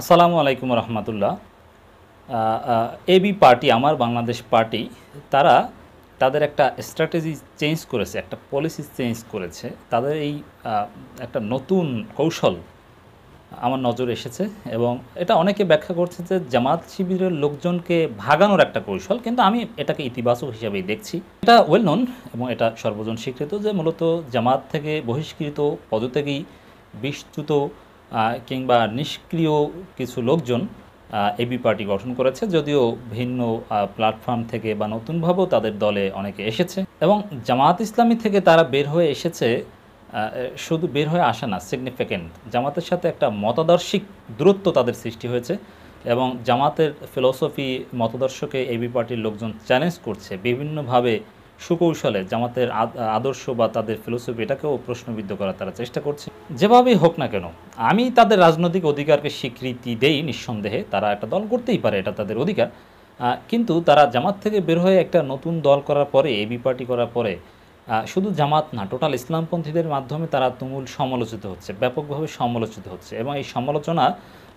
আসসালামু আলাইকুম রহমতুল্লাহ AB party আমার বাংলাদেশ পার্টি তারা তাদের একটা স্ট্র্যাটেজি চেঞ্জ করেছে একটা পলিসি চেঞ্জ করেছে তাদের এই একটা নতুন কৌশল আমার নজর এসেছে এবং এটা অনেকে ব্যাখ্যা করছে যে জামাত শিবিরের লোকজনকে ভাগানোর একটা কৌশল কিন্তু আমি এটাকে ইতিবাচক হিসাবেই দেখছি এটা ওয়েল নন এবং এটা সর্বজন স্বীকৃত যে মূলত জামাত থেকে বহিষ্কৃত পদত্যাগী বিষ্যুত কিংবা নিষ্ক্রিয় কিছু লোকজন এবি পার্টি গঠন করেছে যদিও ভিন্ন প্ল্যাটফর্ম থেকে বা নতুনভাবেও তাদের দলে অনেকে এসেছে এবং জামায়াত ইসলামী থেকে তারা বের হয়ে এসেছে শুধু বের হয়ে আসে না সিগনিফিক্যান্ট জামাতের সাথে একটা মতাদর্শিক দূরত্ব তাদের সৃষ্টি হয়েছে এবং জামাতের ফিলসফি মতাদর্শকে এবি পার্টির লোকজন চ্যালেঞ্জ করছে বিভিন্নভাবে সুকৌশলে জামাতের আদর্শ বা তাদের ফিলোসফি এটাকেও প্রশ্নবিদ্ধ করার তারা চেষ্টা করছে যেভাবেই হোক না কেন আমি তাদের রাজনৈতিক অধিকারকে স্বীকৃতি দেই নিঃসন্দেহে তারা একটা দল করতেই পারে এটা তাদের অধিকার কিন্তু তারা জামাত থেকে বের হয়ে একটা নতুন দল করার পরে এবি পার্টি করার পরে শুধু জামাত না টোটাল ইসলামপন্থীদের মাধ্যমে তারা তুমুল সমালোচিত হচ্ছে ব্যাপকভাবে সমালোচিত হচ্ছে এবং এই সমালোচনা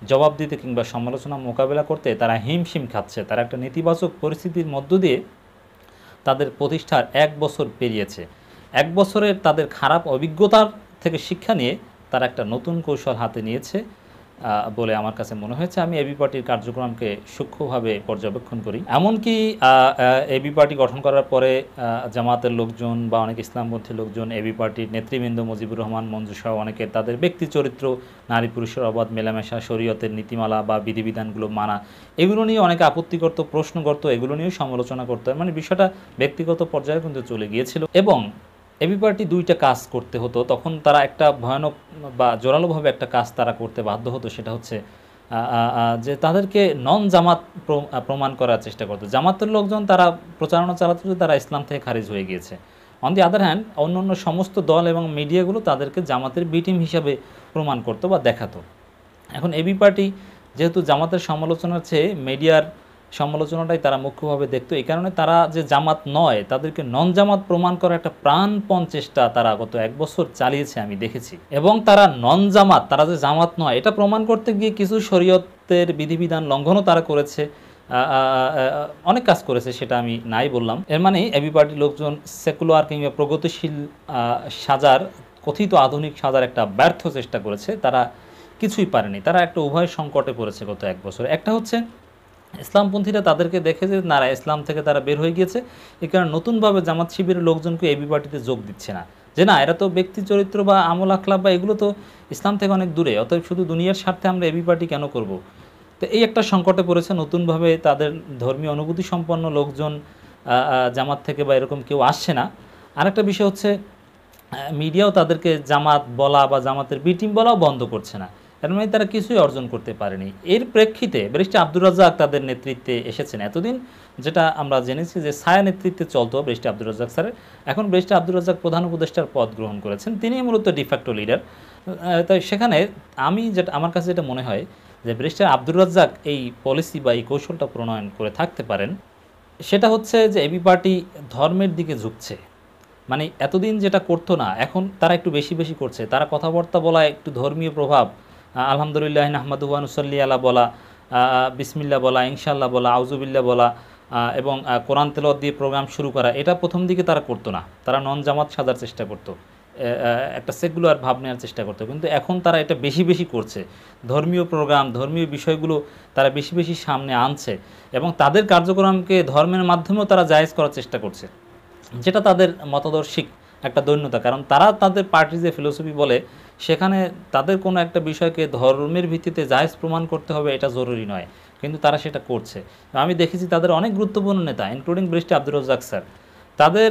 জবাব দিতে কিংবা সমালোচনা মোকাবেলা করতে তারা হিমশিম খাচ্ছে তারা একটা নেতিবাচক পরিস্থিতির মধ্য দিয়ে তাদের প্রতিষ্ঠার এক বছর পেরিয়েছে এক বছরের তাদের খারাপ অভিজ্ঞতার থেকে শিক্ষা নিয়ে তারা একটা নতুন কৌশল হাতে নিয়েছে বলে আমার কাছে মনে হয়েছে আমি এবি পার্টির কার্যক্রমকে সূক্ষ্মভাবে পর্যবেক্ষণ করি এমনকি এবি পার্টি গঠন করার পরে জামাতের লোকজন বা অনেক ইসলামপন্থী লোকজন এবি পার্টির নেতৃবৃন্দ মুজিবুর রহমান মঞ্জু সহ অনেকে তাদের ব্যক্তি চরিত্র নারী পুরুষের অবাধ মেলামেশা শরীয়তের নীতিমালা বা বিধিবিধানগুলো মানা এগুলো নিয়ে অনেকে আপত্তি করত প্রশ্ন করতো এগুলো নিয়েও সমালোচনা করতো মানে বিষয়টা ব্যক্তিগত পর্যায়ে কিন্তু চলে গিয়েছিল এবং এবি পার্টি দুইটা কাজ করতে হতো তখন তারা একটা ভয়ানক বা জোরালোভাবে একটা কাজ তারা করতে বাধ্য হতো সেটা হচ্ছে যে তাদেরকে নন জামাত প্রমাণ করার চেষ্টা করতো জামাতের লোকজন তারা প্রচারণা চালাতে তারা ইসলাম থেকে খারিজ হয়ে গিয়েছে অন দি আদার হ্যান্ড অন্য অন্য সমস্ত দল এবং মিডিয়াগুলো তাদেরকে জামাতের বিটিম হিসাবে প্রমাণ করতো বা দেখাতো এখন এবি পার্টি যেহেতু জামাতের সমালোচনার চেয়ে মিডিয়ার সমালোচনাটাই তারা মুখ্যভাবে দেখতো এই কারণে তারা যে জামাত নয় তাদেরকে নন জামাত প্রমাণ করার একটা প্রাণপণ চেষ্টা তারা গত এক বছর চালিয়েছে আমি দেখেছি এবং তারা নন জামাত তারা যে জামাত নয় এটা প্রমাণ করতে গিয়ে কিছু শরীয়তের বিধিবিধান লঙ্ঘনও তারা করেছে অনেক কাজ করেছে সেটা আমি নাই বললাম এর মানে এবি পার্টির লোকজন সেকুলার কিংবা প্রগতিশীল সাজার কথিত আধুনিক সাজার একটা ব্যর্থ চেষ্টা করেছে তারা কিছুই পারেনি তারা একটা উভয় সংকটে পড়েছে গত এক বছর একটা হচ্ছে ইসলামপন্থীরা তাদেরকে দেখে যে নারা ইসলাম থেকে তারা বের হয়ে গিয়েছে এ কারণে নতুনভাবে জামাত শিবিরের লোকজনকে এই বিপাটিতে যোগ দিচ্ছে না যে না এরা তো ব্যক্তি চরিত্র বা আমল আখলাপ বা এগুলো তো ইসলাম থেকে অনেক দূরে অতএব শুধু দুনিয়ার স্বার্থে আমরা এবি পার্টি কেন করব। তো এই একটা সংকটে পড়েছে নতুনভাবে তাদের ধর্মীয় অনুভূতি সম্পন্ন লোকজন জামাত থেকে বা এরকম কেউ আসছে না আরেকটা বিষয় হচ্ছে মিডিয়াও তাদেরকে জামাত বলা বা জামাতের বিটিম বলাও বন্ধ করছে না তার মানে তারা কিছুই অর্জন করতে পারেনি এর প্রেক্ষিতে ব্যারিস্টার আব্দুর রাজ্জাক তাদের নেতৃত্বে এসেছেন এতদিন যেটা আমরা জেনেছি যে ছায়া নেতৃত্বে চলতো ব্যারিস্টার আব্দুর রাজ্জাক স্যারের এখন ব্যারিস্টার আব্দুর রাজ্জাক প্রধান উপদেষ্টার পদ গ্রহণ করেছেন তিনি মূলত ডিফ্যাক্টো লিডার তাই সেখানে আমি যেটা আমার কাছে যেটা মনে হয় যে ব্রিস্টার আব্দুর রাজ্জাক এই পলিসি বা এই কৌশলটা প্রণয়ন করে থাকতে পারেন সেটা হচ্ছে যে এবি পার্টি ধর্মের দিকে ঝুঁকছে মানে এতদিন যেটা করতো না এখন তারা একটু বেশি বেশি করছে তারা কথাবার্তা বলায় একটু ধর্মীয় প্রভাব আলহামদুলিল্লাহ নাহমাদুবানুসল্লি আলা বলা বিসমিল্লা বলা ইনশাল্লাহ বলা আউজুবিল্লা বলা এবং কোরআন তেলত দিয়ে প্রোগ্রাম শুরু করা এটা প্রথম দিকে তারা করতো না তারা নন জামাত সাজার চেষ্টা করতো একটা সেকুলার ভাব নেওয়ার চেষ্টা করতো কিন্তু এখন তারা এটা বেশি বেশি করছে ধর্মীয় প্রোগ্রাম ধর্মীয় বিষয়গুলো তারা বেশি বেশি সামনে আনছে এবং তাদের কার্যক্রমকে ধর্মের মাধ্যমেও তারা জায়েজ করার চেষ্টা করছে যেটা তাদের মতাদর্শিক একটা দৈন্যতা কারণ তারা তাদের পার্টি যে ফিলোসফি বলে সেখানে তাদের কোনো একটা বিষয়কে ধর্মের ভিত্তিতে জায়জ প্রমাণ করতে হবে এটা জরুরি নয় কিন্তু তারা সেটা করছে আমি দেখেছি তাদের অনেক গুরুত্বপূর্ণ নেতা ইনক্লুডিং বৃষ্টি আব্দুর রাজ্জাক স্যার তাদের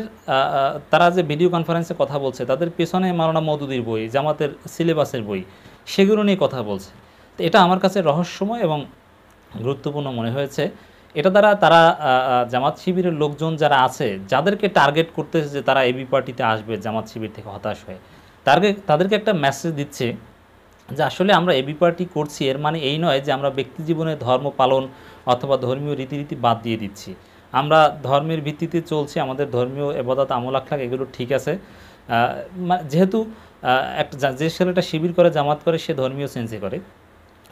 তারা যে ভিডিও কনফারেন্সে কথা বলছে তাদের পেছনে মারোনা মদুদির বই জামাতের সিলেবাসের বই সেগুলো নিয়ে কথা বলছে তো এটা আমার কাছে রহস্যময় এবং গুরুত্বপূর্ণ মনে হয়েছে এটা দ্বারা তারা জামাত শিবিরের লোকজন যারা আছে যাদেরকে টার্গেট করতেছে যে তারা এবি পার্টিতে আসবে জামাত শিবির থেকে হতাশ হয়ে তারকে তাদেরকে একটা মেসেজ দিচ্ছে যে আসলে আমরা এবি পার্টি করছি এর মানে এই নয় যে আমরা ব্যক্তি জীবনে ধর্ম পালন অথবা ধর্মীয় রীতিনীতি বাদ দিয়ে দিচ্ছি আমরা ধর্মের ভিত্তিতে চলছি আমাদের ধর্মীয় এবাদত আমল এগুলো ঠিক আছে যেহেতু একটা যে ছেলেটা শিবির করে জামাত করে সে ধর্মীয় সেন্সে করে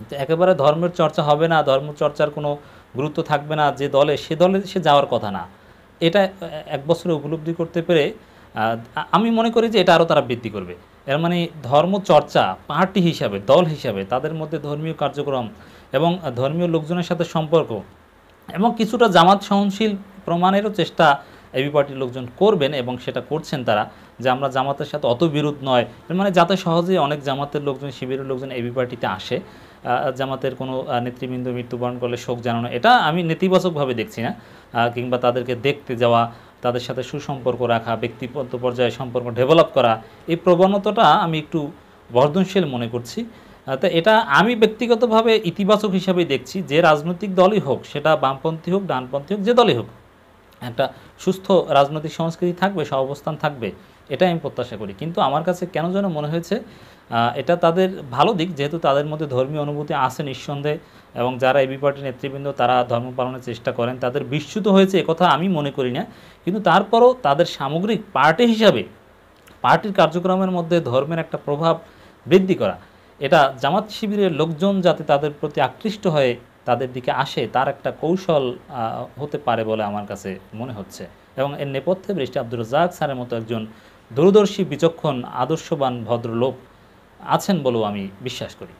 তো একেবারে ধর্মের চর্চা হবে না ধর্ম চর্চার কোনো গুরুত্ব থাকবে না যে দলে সে দলে সে যাওয়ার কথা না এটা এক বছরে উপলব্ধি করতে পেরে আমি মনে করি যে এটা আরও তারা বৃদ্ধি করবে এর মানে ধর্মচর্চা পার্টি হিসাবে দল হিসাবে তাদের মধ্যে ধর্মীয় কার্যক্রম এবং ধর্মীয় লোকজনের সাথে সম্পর্ক এবং কিছুটা জামাত সহনশীল প্রমাণেরও চেষ্টা এবি পার্টির লোকজন করবেন এবং সেটা করছেন তারা যে আমরা জামাতের সাথে অত বিরোধ নয় মানে যাতে সহজেই অনেক জামাতের লোকজন শিবিরের লোকজন এবি পার্টিতে আসে জামাতের কোনো নেতৃবৃন্দ মৃত্যুবরণ করলে শোক জানানো এটা আমি নেতিবাচকভাবে দেখছি না কিংবা তাদেরকে দেখতে যাওয়া তাদের সাথে সুসম্পর্ক রাখা ব্যক্তিগত পর্যায়ে সম্পর্ক ডেভেলপ করা এই প্রবণতাটা আমি একটু বর্ধনশীল মনে করছি তো এটা আমি ব্যক্তিগতভাবে ইতিবাচক হিসাবে দেখছি যে রাজনৈতিক দলই হোক সেটা বামপন্থী হোক ডানপন্থী হোক যে দলই হোক একটা সুস্থ রাজনৈতিক সংস্কৃতি থাকবে অবস্থান থাকবে এটাই আমি প্রত্যাশা করি কিন্তু আমার কাছে কেন যেন মনে হয়েছে এটা তাদের ভালো দিক যেহেতু তাদের মধ্যে ধর্মীয় অনুভূতি আছে নিঃসন্দেহে এবং যারা এবি পার্টির নেতৃবৃন্দ তারা ধর্ম পালনের চেষ্টা করেন তাদের বিস্মিত হয়েছে কথা আমি মনে করি না কিন্তু তারপরও তাদের সামগ্রিক পার্টি হিসাবে পার্টির কার্যক্রমের মধ্যে ধর্মের একটা প্রভাব বৃদ্ধি করা এটা জামাত শিবিরের লোকজন যাতে তাদের প্রতি আকৃষ্ট হয়ে তাদের দিকে আসে তার একটা কৌশল হতে পারে বলে আমার কাছে মনে হচ্ছে এবং এর নেপথ্যে বৃষ্টি আব্দুর রাজাক স্যারের মতো একজন দূরদর্শী বিচক্ষণ আদর্শবান ভদ্রলোক আছেন বলেও আমি বিশ্বাস করি